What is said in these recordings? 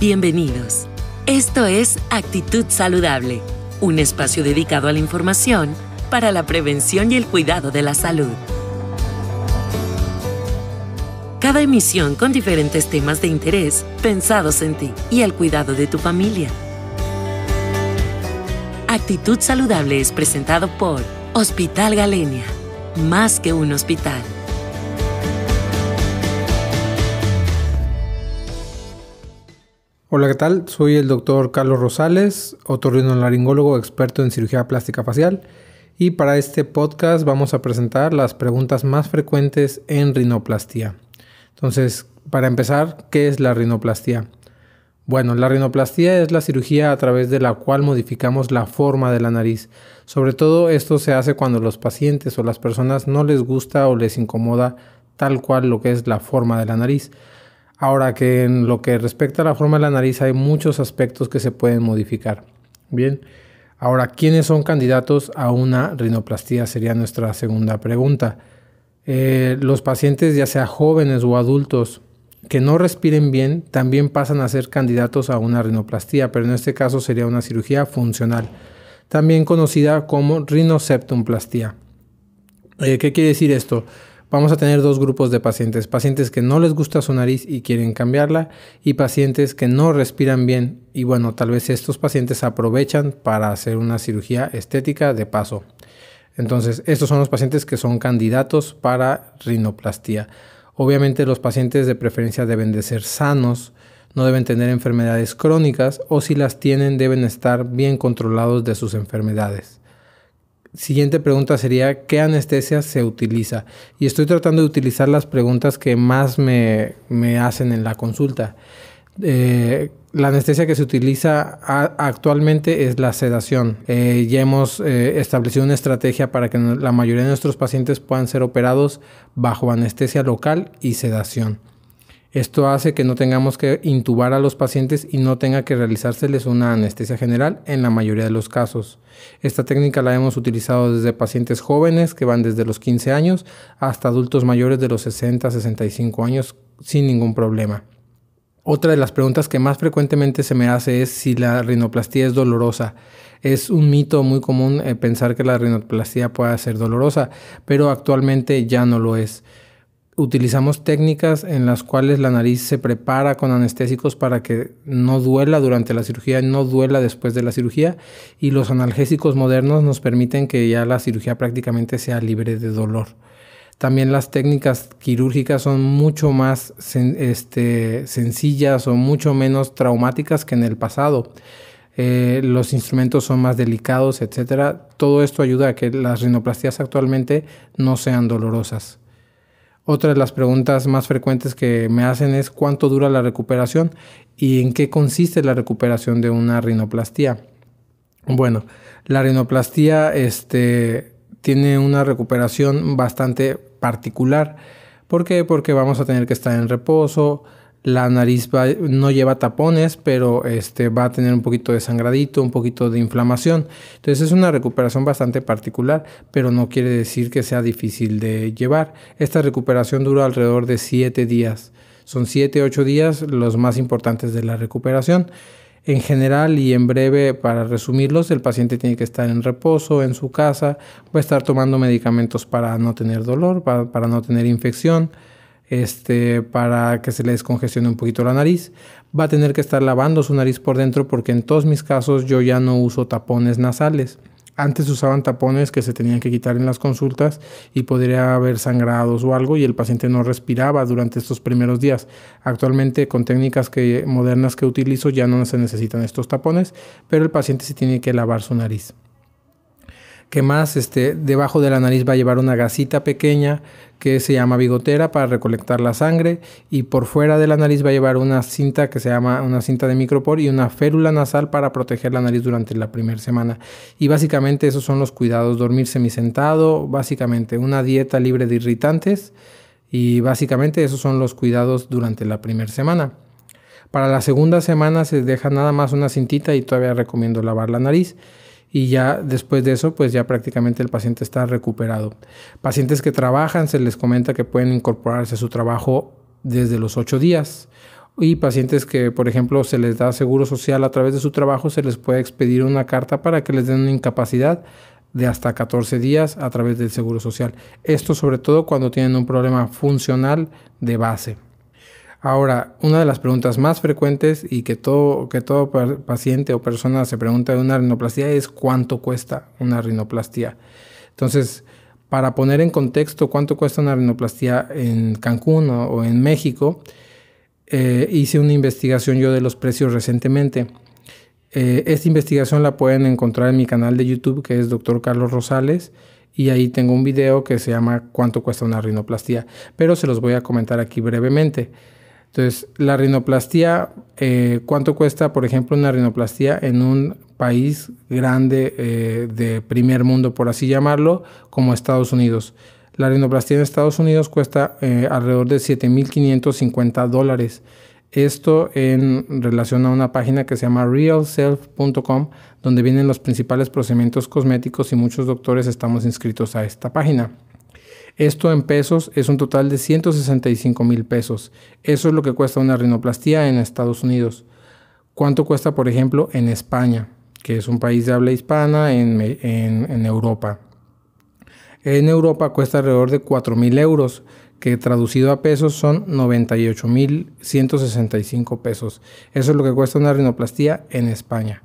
Bienvenidos. Esto es Actitud Saludable, un espacio dedicado a la información para la prevención y el cuidado de la salud. Cada emisión con diferentes temas de interés pensados en ti y el cuidado de tu familia. Actitud Saludable es presentado por Hospital Galenia, más que un hospital. Hola, ¿qué tal? Soy el doctor Carlos Rosales, otorrinolaringólogo experto en cirugía plástica facial, y para este podcast vamos a presentar las preguntas más frecuentes en rinoplastía. Entonces, para empezar, ¿qué es la rinoplastía? Bueno, la rinoplastía es la cirugía a través de la cual modificamos la forma de la nariz. Sobre todo esto se hace cuando los pacientes o las personas no les gusta o les incomoda tal cual lo que es la forma de la nariz. Ahora que en lo que respecta a la forma de la nariz hay muchos aspectos que se pueden modificar. Bien, ahora, ¿quiénes son candidatos a una rinoplastía? Sería nuestra segunda pregunta. Eh, los pacientes, ya sea jóvenes o adultos, que no respiren bien, también pasan a ser candidatos a una rinoplastía, pero en este caso sería una cirugía funcional, también conocida como rinoceptumplastía. Eh, ¿Qué quiere decir esto? vamos a tener dos grupos de pacientes. Pacientes que no les gusta su nariz y quieren cambiarla y pacientes que no respiran bien. Y bueno, tal vez estos pacientes aprovechan para hacer una cirugía estética de paso. Entonces, estos son los pacientes que son candidatos para rinoplastía. Obviamente los pacientes de preferencia deben de ser sanos, no deben tener enfermedades crónicas o si las tienen deben estar bien controlados de sus enfermedades siguiente pregunta sería, ¿qué anestesia se utiliza? Y estoy tratando de utilizar las preguntas que más me, hacen en la consulta. Eh, la anestesia que se utiliza actualmente es la sedación. Eh, ya hemos eh, establecido una estrategia para que la mayoría de nuestros pacientes puedan ser operados bajo anestesia local y sedación. Esto hace que no tengamos que intubar a los pacientes y no tenga que realizárseles una anestesia general en la mayoría de los casos. Esta técnica la hemos utilizado desde pacientes jóvenes que van desde los 15 años hasta adultos mayores de los 60 a 65 años sin ningún problema. Otra de las preguntas que más frecuentemente se me hace es si la rinoplastía es dolorosa. Es un mito muy común eh, pensar que la rinoplastía pueda ser dolorosa, pero actualmente ya no lo es utilizamos técnicas en las cuales la nariz se prepara con anestésicos para que no duela durante la cirugía, no duela después de la cirugía y los analgésicos modernos nos permiten que ya la cirugía prácticamente sea libre de dolor. También las técnicas quirúrgicas son mucho más este, sencillas o mucho menos traumáticas que en el pasado. Eh, los instrumentos son más delicados, etcétera. Todo esto ayuda a que las rinoplastias actualmente no sean dolorosas. Otra de las preguntas más frecuentes que me hacen es cuánto dura la recuperación y en qué consiste la recuperación de una rinoplastía. Bueno, la rinoplastía este, tiene una recuperación bastante particular. ¿Por qué? Porque vamos a tener que estar en reposo, la nariz no lleva tapones, pero este, va a tener un poquito de sangradito, un poquito de inflamación. Entonces es una recuperación bastante particular, pero no quiere decir que sea difícil de llevar. Esta recuperación dura alrededor de 7 días. Son 7, 8 días los más importantes de la recuperación. En general y en breve, para resumirlos, el paciente tiene que estar en reposo, en su casa, va a estar tomando medicamentos para no tener dolor, para no tener infección este, para que se le descongestione un poquito la nariz. Va a tener que estar lavando su nariz por dentro porque en todos mis casos yo ya no uso tapones nasales. Antes usaban tapones que se tenían que quitar en las consultas y podría haber sangrados o algo y el paciente no respiraba durante estos primeros días. Actualmente con técnicas que, modernas que utilizo ya no se necesitan estos tapones, pero el paciente sí tiene que lavar su nariz que más? Este, debajo de la nariz va a llevar una gasita pequeña que se llama bigotera para recolectar la sangre y por fuera de la nariz va a llevar una cinta que se llama una cinta de micropor y una férula nasal para proteger la nariz durante la primera semana. Y básicamente esos son los cuidados, dormir sentado básicamente una dieta libre de irritantes y básicamente esos son los cuidados durante la primera semana. Para la segunda semana se deja nada más una cintita y todavía recomiendo lavar la nariz y ya después de eso, pues ya prácticamente el paciente está recuperado. Pacientes que trabajan, se les comenta que pueden incorporarse a su trabajo desde los ocho días. Y pacientes que, por ejemplo, se les da seguro social a través de su trabajo, se les puede expedir una carta para que les den una incapacidad de hasta 14 días a través del seguro social. Esto sobre todo cuando tienen un problema funcional de base. Ahora, una de las preguntas más frecuentes y que todo, que todo paciente o persona se pregunta de una rinoplastia es cuánto cuesta una rinoplastia. Entonces, para poner en contexto cuánto cuesta una rinoplastia en Cancún o, en México, eh, hice una investigación yo de los precios recientemente. Eh, esta investigación la pueden encontrar en mi canal de YouTube que es Dr. Carlos Rosales y ahí tengo un video que se llama cuánto cuesta una rinoplastia, pero se los voy a comentar aquí brevemente. Entonces, la rinoplastía, eh, ¿cuánto cuesta, por ejemplo, una rinoplastía en un país grande eh, de primer mundo, por así llamarlo, como Estados Unidos? La rinoplastía en Estados Unidos cuesta eh, alrededor de 7.550 dólares. Esto en relación a una página que se llama realself.com, donde vienen los principales procedimientos cosméticos y muchos doctores estamos inscritos a esta página. Esto en pesos es un total de 165 mil pesos. Eso es lo que cuesta una rinoplastía en Estados Unidos. ¿Cuánto cuesta, por ejemplo, en España, que es un país de habla hispana en, Europa? En Europa cuesta alrededor de 4 mil euros, que traducido a pesos son 98 mil 165 pesos. Eso es lo que cuesta una rinoplastía en España.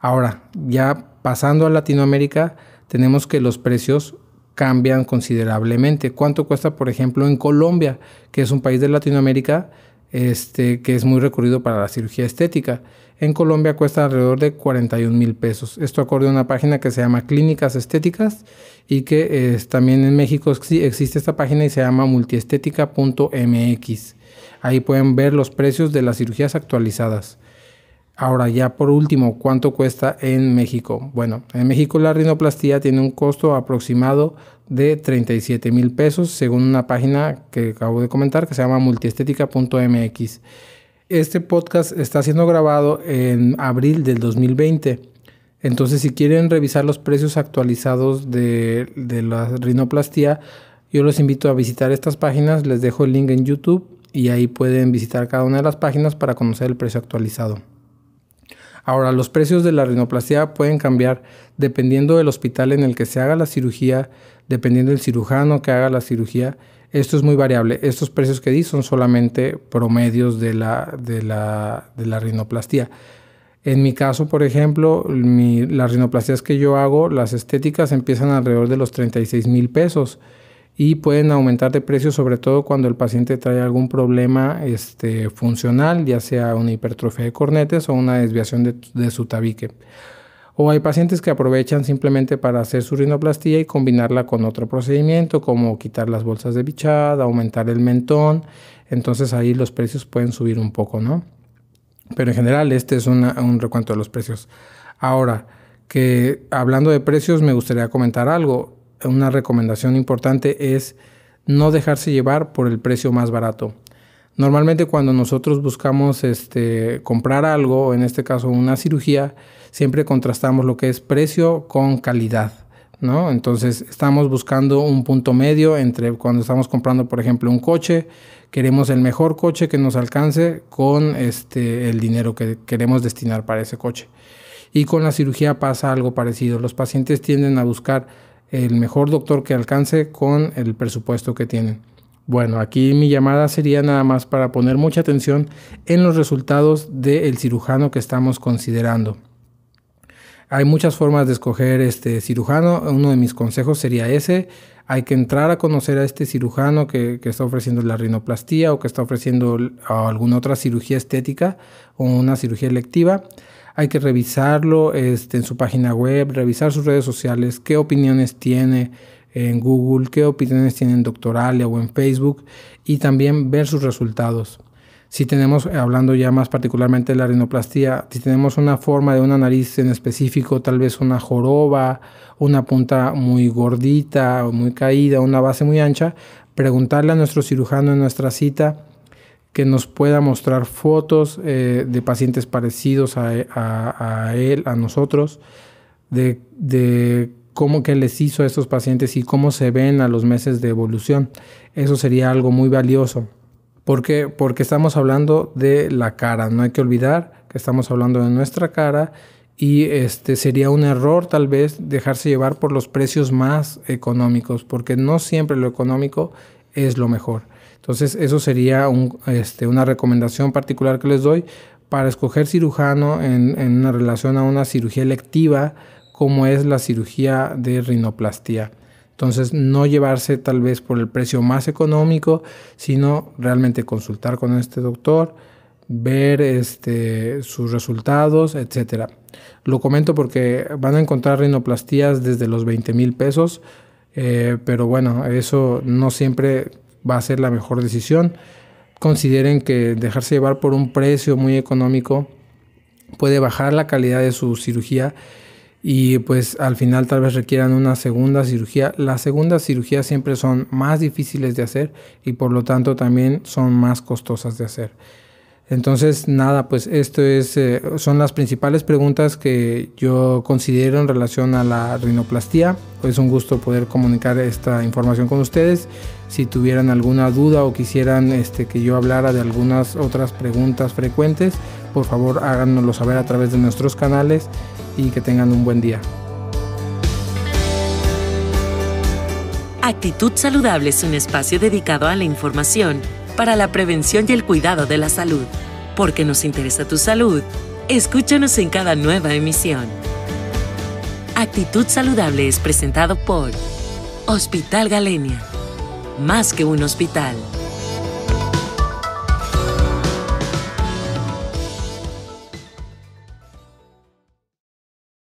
Ahora, ya pasando a Latinoamérica, tenemos que los precios cambian considerablemente. ¿Cuánto cuesta, por ejemplo, en Colombia, que es un país de Latinoamérica este, que es muy recurrido para la cirugía estética? En Colombia cuesta alrededor de 41 mil pesos. Esto acorde a una página que se llama Clínicas Estéticas y que también en México existe esta página y se llama multiestética.mx. Ahí pueden ver los precios de las cirugías actualizadas. Ahora ya por último, ¿cuánto cuesta en México? Bueno, en México la rinoplastía tiene un costo aproximado de 37 mil pesos según una página que acabo de comentar que se llama multiestética.mx. Este podcast está siendo grabado en abril del 2020. Entonces si quieren revisar los precios actualizados de, de la rinoplastía, yo los invito a visitar estas páginas. Les dejo el link en YouTube y ahí pueden visitar cada una de las páginas para conocer el precio actualizado. Ahora, los precios de la rinoplastia pueden cambiar dependiendo del hospital en el que se haga la cirugía, dependiendo del cirujano que haga la cirugía. Esto es muy variable. Estos precios que di son solamente promedios de la, de rinoplastia. En mi caso, por ejemplo, las rinoplastías que yo hago, las estéticas, empiezan alrededor de los 36 mil pesos y pueden aumentar de precio sobre todo cuando el paciente trae algún problema este, funcional, ya sea una hipertrofia de cornetes o una desviación de, su tabique. O hay pacientes que aprovechan simplemente para hacer su rinoplastía y combinarla con otro procedimiento, como quitar las bolsas de bichada, aumentar el mentón. Entonces ahí los precios pueden subir un poco, ¿no? Pero en general este es un recuento de los precios. Ahora, que hablando de precios me gustaría comentar algo una recomendación importante es no dejarse llevar por el precio más barato. Normalmente cuando nosotros buscamos este, comprar algo, en este caso una cirugía, siempre contrastamos lo que es precio con calidad. ¿no? Entonces estamos buscando un punto medio entre cuando estamos comprando, por ejemplo, un coche, queremos el mejor coche que nos alcance con este, el dinero que queremos destinar para ese coche. Y con la cirugía pasa algo parecido. Los pacientes tienden a buscar el mejor doctor que alcance con el presupuesto que tienen. Bueno, aquí mi llamada sería nada más para poner mucha atención en los resultados del cirujano que estamos considerando. Hay muchas formas de escoger este cirujano. Uno de mis consejos sería ese. Hay que entrar a conocer a este cirujano que, está ofreciendo la rinoplastía o que está ofreciendo ah, alguna otra cirugía estética o una cirugía electiva hay que revisarlo este, en su página web, revisar sus redes sociales, qué opiniones tiene en Google, qué opiniones tiene en Doctorale o en Facebook y también ver sus resultados. Si tenemos, eh, hablando ya más particularmente de la rinoplastía, si tenemos una forma de una nariz en específico, tal vez una joroba, una punta muy gordita o muy caída, una base muy ancha, preguntarle a nuestro cirujano en nuestra cita que nos pueda mostrar fotos eh, de pacientes parecidos a, él, a nosotros, de, cómo que les hizo a estos pacientes y cómo se ven a los meses de evolución. Eso sería algo muy valioso. ¿Por qué? Porque estamos hablando de la cara, no hay que olvidar que estamos hablando de nuestra cara y este sería un error tal vez dejarse llevar por los precios más económicos, porque no siempre lo económico es lo mejor. Entonces, eso sería este, una recomendación particular que les doy para escoger cirujano en, relación a una cirugía electiva como es la cirugía de rinoplastía. Entonces, no llevarse tal vez por el precio más económico, sino realmente consultar con este doctor, ver este, sus resultados, etc. Lo comento porque van a encontrar rinoplastías desde los 20 mil pesos, eh, pero bueno, eso no siempre va a ser la mejor decisión. Consideren que dejarse llevar por un precio muy económico puede bajar la calidad de su cirugía y pues al final tal vez requieran una segunda cirugía. Las segundas cirugías siempre son más difíciles de hacer y por lo tanto también son más costosas de hacer. Entonces, nada, pues esto es, eh, son las principales preguntas que yo considero en relación a la rinoplastía. Es un gusto poder comunicar esta información con ustedes. Si tuvieran alguna duda o quisieran este, que yo hablara de algunas otras preguntas frecuentes, por favor háganoslo saber a través de nuestros canales y que tengan un buen día. Actitud Saludable es un espacio dedicado a la información para la prevención y el cuidado de la salud. Porque nos interesa tu salud, escúchanos en cada nueva emisión. Actitud Saludable es presentado por Hospital Galenia. Más que un hospital.